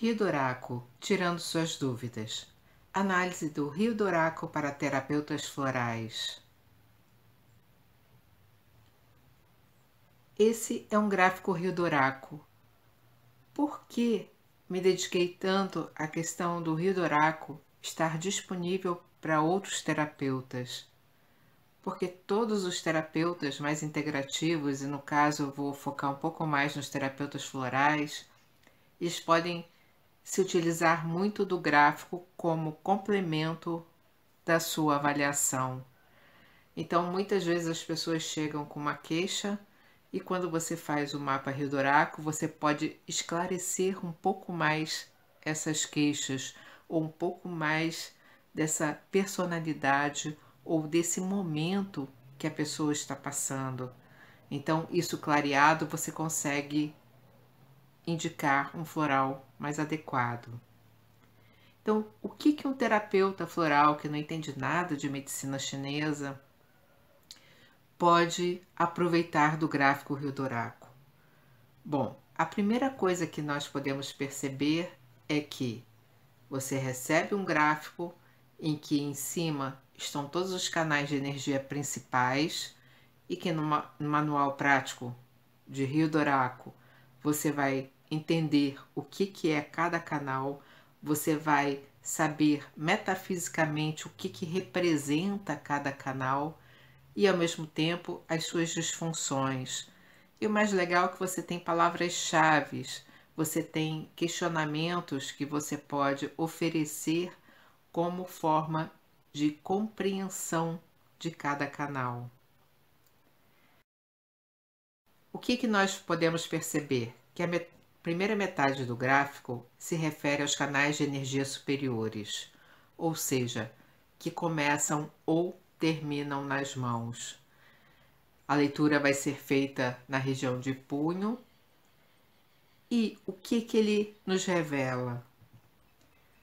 Rio Doraco, tirando suas dúvidas. Análise do Rio Doraco para terapeutas florais. Esse é um gráfico Rio Doraco. Por que me dediquei tanto à questão do Rio Doraco estar disponível para outros terapeutas? Porque todos os terapeutas mais integrativos, e no caso eu vou focar um pouco mais nos terapeutas florais, eles podem se utilizar muito do gráfico como complemento da sua avaliação. Então, muitas vezes as pessoas chegam com uma queixa e quando você faz o mapa Rio Doraco, você pode esclarecer um pouco mais essas queixas ou um pouco mais dessa personalidade ou desse momento que a pessoa está passando. Então, isso clareado, você consegue indicar um floral mais adequado. Então, o que, que um terapeuta floral que não entende nada de medicina chinesa pode aproveitar do gráfico Rio Doraco? Bom, a primeira coisa que nós podemos perceber é que você recebe um gráfico em que em cima estão todos os canais de energia principais e que no manual prático de Rio Doraco você vai entender o que, que é cada canal, você vai saber metafisicamente o que, que representa cada canal e, ao mesmo tempo, as suas disfunções. E o mais legal é que você tem palavras-chave, você tem questionamentos que você pode oferecer como forma de compreensão de cada canal. O que, que nós podemos perceber? Que a primeira metade do gráfico se refere aos canais de energia superiores, ou seja, que começam ou terminam nas mãos. A leitura vai ser feita na região de punho. E o que, que ele nos revela?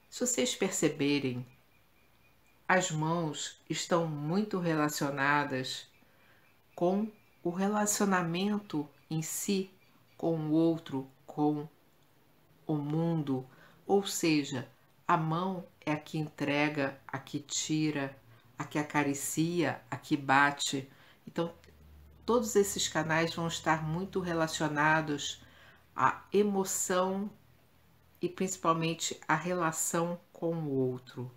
Se vocês perceberem, as mãos estão muito relacionadas com o relacionamento em si com o outro, com o mundo, ou seja, a mão é a que entrega, a que tira, a que acaricia, a que bate. Então, todos esses canais vão estar muito relacionados à emoção e principalmente à relação com o outro.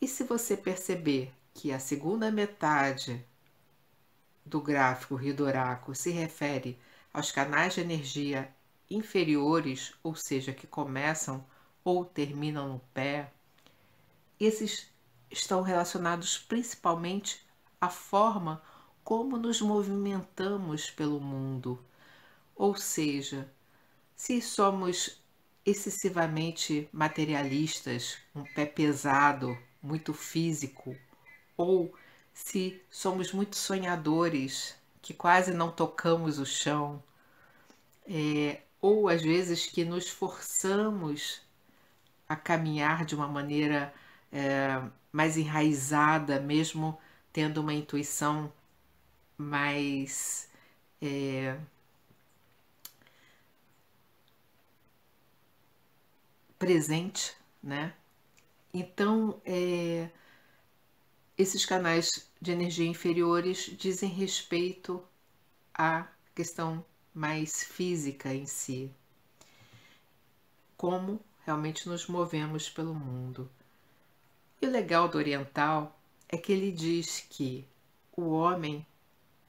E se você perceber que a segunda metade do gráfico Ridoraco se refere aos canais de energia inferiores, ou seja, que começam ou terminam no pé, esses estão relacionados principalmente à forma como nos movimentamos pelo mundo. Ou seja, se somos excessivamente materialistas, um pé pesado, muito físico, ou se somos muito sonhadores, que quase não tocamos o chão, é, ou às vezes que nos forçamos a caminhar de uma maneira é, mais enraizada, mesmo tendo uma intuição mais é, presente, né? Então, é, esses canais de energia inferiores dizem respeito à questão mais física em si. Como realmente nos movemos pelo mundo. E o legal do Oriental é que ele diz que o homem,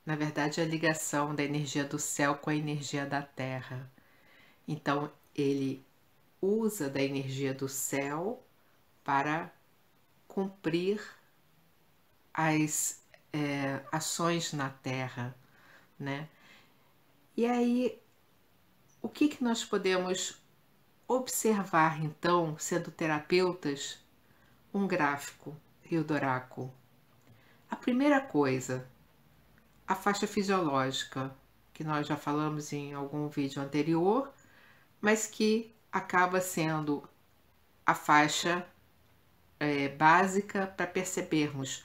na verdade, é a ligação da energia do céu com a energia da terra. Então, ele usa da energia do céu para cumprir as é, ações na Terra, né? E aí, o que, que nós podemos observar, então, sendo terapeutas, um gráfico Rio Doraco? A primeira coisa, a faixa fisiológica, que nós já falamos em algum vídeo anterior, mas que acaba sendo a faixa é, básica para percebermos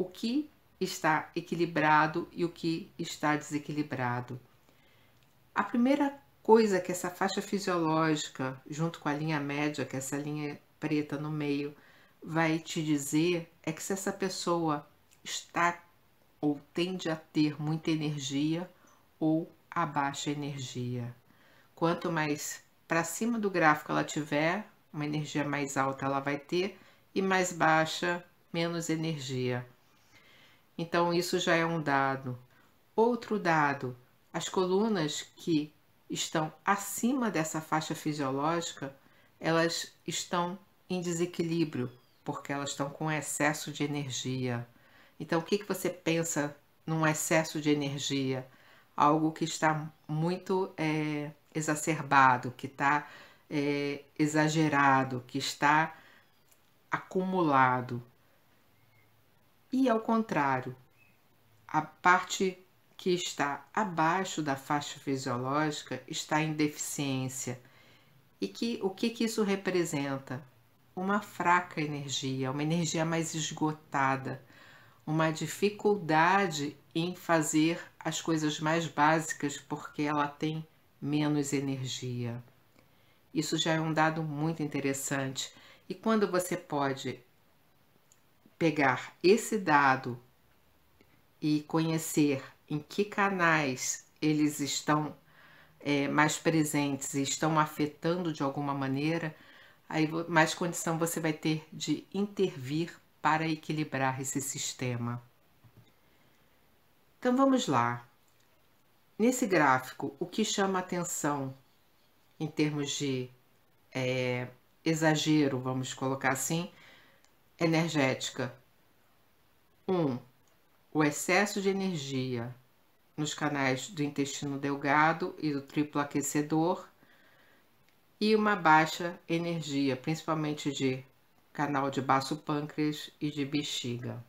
o que está equilibrado e o que está desequilibrado. A primeira coisa que essa faixa fisiológica, junto com a linha média, que é essa linha preta no meio, vai te dizer é que se essa pessoa está ou tende a ter muita energia ou a baixa energia. Quanto mais para cima do gráfico ela tiver, uma energia mais alta ela vai ter e mais baixa, menos energia. Então, isso já é um dado. Outro dado, as colunas que estão acima dessa faixa fisiológica, elas estão em desequilíbrio, porque elas estão com excesso de energia. Então, o que, que você pensa num excesso de energia? Algo que está muito é, exacerbado, que está é, exagerado, que está acumulado e ao contrário. A parte que está abaixo da faixa fisiológica está em deficiência. E que, o que, que isso representa? Uma fraca energia, uma energia mais esgotada, uma dificuldade em fazer as coisas mais básicas porque ela tem menos energia. Isso já é um dado muito interessante. E quando você pode pegar esse dado e conhecer em que canais eles estão é, mais presentes e estão afetando de alguma maneira, aí mais condição você vai ter de intervir para equilibrar esse sistema. Então vamos lá. Nesse gráfico, o que chama atenção em termos de é, exagero, vamos colocar assim, energética. 1. Um, o excesso de energia nos canais do intestino delgado e do triplo aquecedor e uma baixa energia, principalmente de canal de baço pâncreas e de bexiga.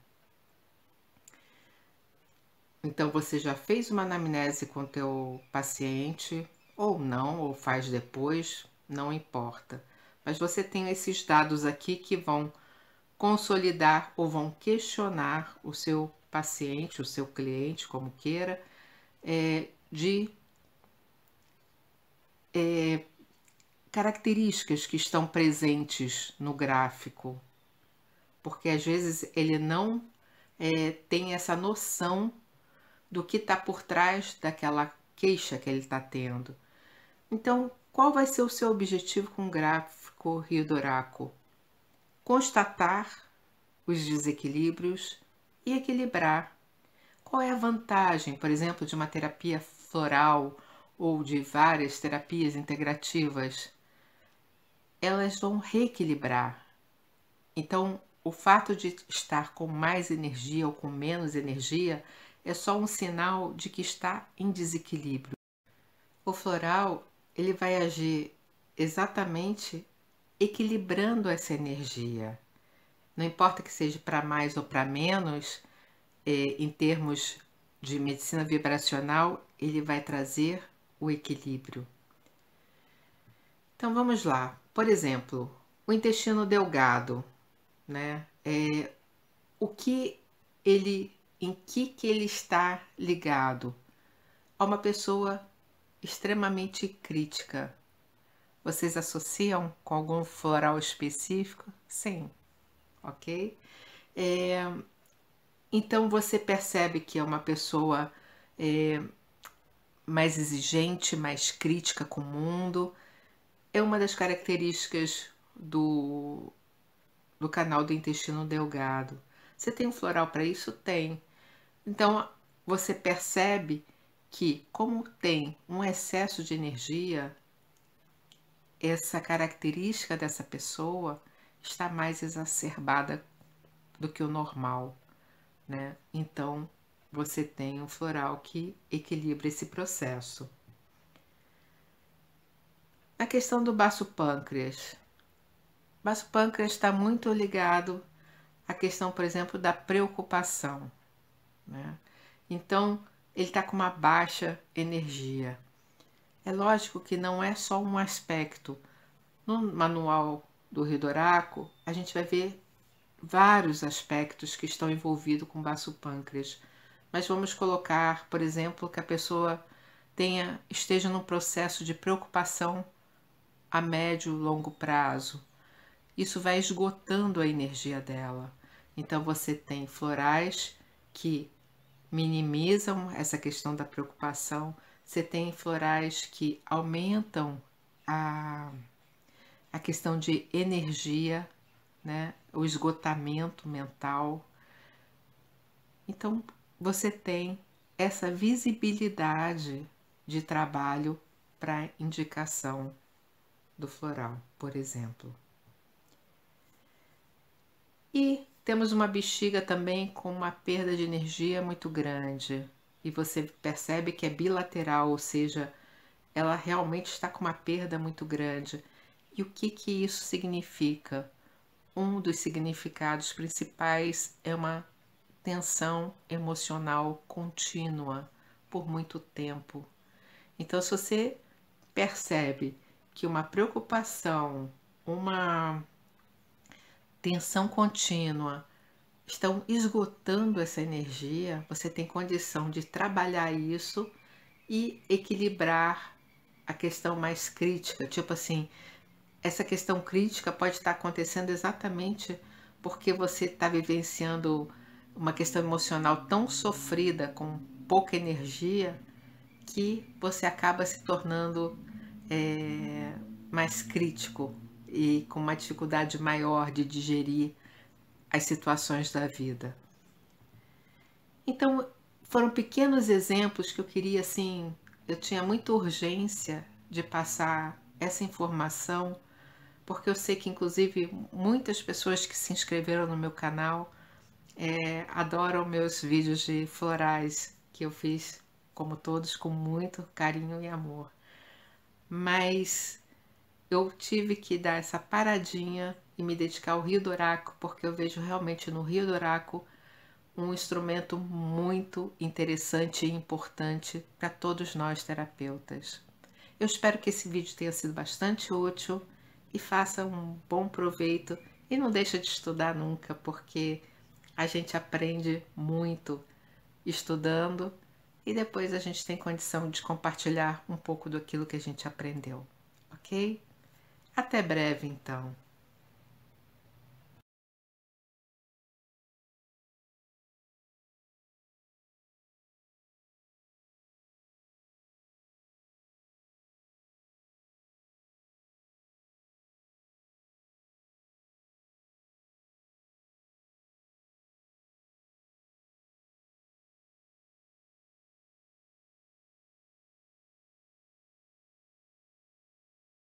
Então você já fez uma anamnese com teu paciente ou não, ou faz depois, não importa. Mas você tem esses dados aqui que vão consolidar ou vão questionar o seu paciente, o seu cliente, como queira, é, de é, características que estão presentes no gráfico, porque às vezes ele não é, tem essa noção do que está por trás daquela queixa que ele está tendo. Então, qual vai ser o seu objetivo com o gráfico Rio Doraco? constatar os desequilíbrios e equilibrar. Qual é a vantagem, por exemplo, de uma terapia floral ou de várias terapias integrativas? Elas vão reequilibrar. Então, o fato de estar com mais energia ou com menos energia é só um sinal de que está em desequilíbrio. O floral, ele vai agir exatamente equilibrando essa energia. Não importa que seja para mais ou para menos, eh, em termos de medicina vibracional, ele vai trazer o equilíbrio. Então vamos lá. Por exemplo, o intestino delgado, né? É, o que ele, em que que ele está ligado? A uma pessoa extremamente crítica, vocês associam com algum floral específico? Sim, ok? É, então você percebe que é uma pessoa é, mais exigente, mais crítica com o mundo. É uma das características do, do canal do intestino delgado. Você tem um floral para isso? Tem. Então você percebe que, como tem um excesso de energia, essa característica dessa pessoa está mais exacerbada do que o normal, né? Então, você tem um floral que equilibra esse processo. A questão do baço pâncreas. baço pâncreas está muito ligado à questão, por exemplo, da preocupação. Né? Então, ele está com uma baixa energia. É lógico que não é só um aspecto. No manual do Ridoraco, a gente vai ver vários aspectos que estão envolvidos com baço pâncreas. Mas vamos colocar, por exemplo, que a pessoa tenha esteja num processo de preocupação a médio e longo prazo. Isso vai esgotando a energia dela. Então você tem florais que minimizam essa questão da preocupação, você tem florais que aumentam a, a questão de energia, né? o esgotamento mental. Então, você tem essa visibilidade de trabalho para indicação do floral, por exemplo. E temos uma bexiga também com uma perda de energia muito grande e você percebe que é bilateral, ou seja, ela realmente está com uma perda muito grande. E o que, que isso significa? Um dos significados principais é uma tensão emocional contínua por muito tempo. Então, se você percebe que uma preocupação, uma tensão contínua estão esgotando essa energia, você tem condição de trabalhar isso e equilibrar a questão mais crítica. Tipo assim, essa questão crítica pode estar acontecendo exatamente porque você está vivenciando uma questão emocional tão sofrida, com pouca energia, que você acaba se tornando é, mais crítico e com uma dificuldade maior de digerir as situações da vida. Então, foram pequenos exemplos que eu queria, assim, eu tinha muita urgência de passar essa informação, porque eu sei que, inclusive, muitas pessoas que se inscreveram no meu canal é, adoram meus vídeos de florais que eu fiz, como todos, com muito carinho e amor. Mas eu tive que dar essa paradinha e me dedicar ao Rio Doraco, porque eu vejo realmente no Rio Doraco um instrumento muito interessante e importante para todos nós terapeutas. Eu espero que esse vídeo tenha sido bastante útil e faça um bom proveito e não deixa de estudar nunca, porque a gente aprende muito estudando e depois a gente tem condição de compartilhar um pouco daquilo que a gente aprendeu, ok? Até breve então.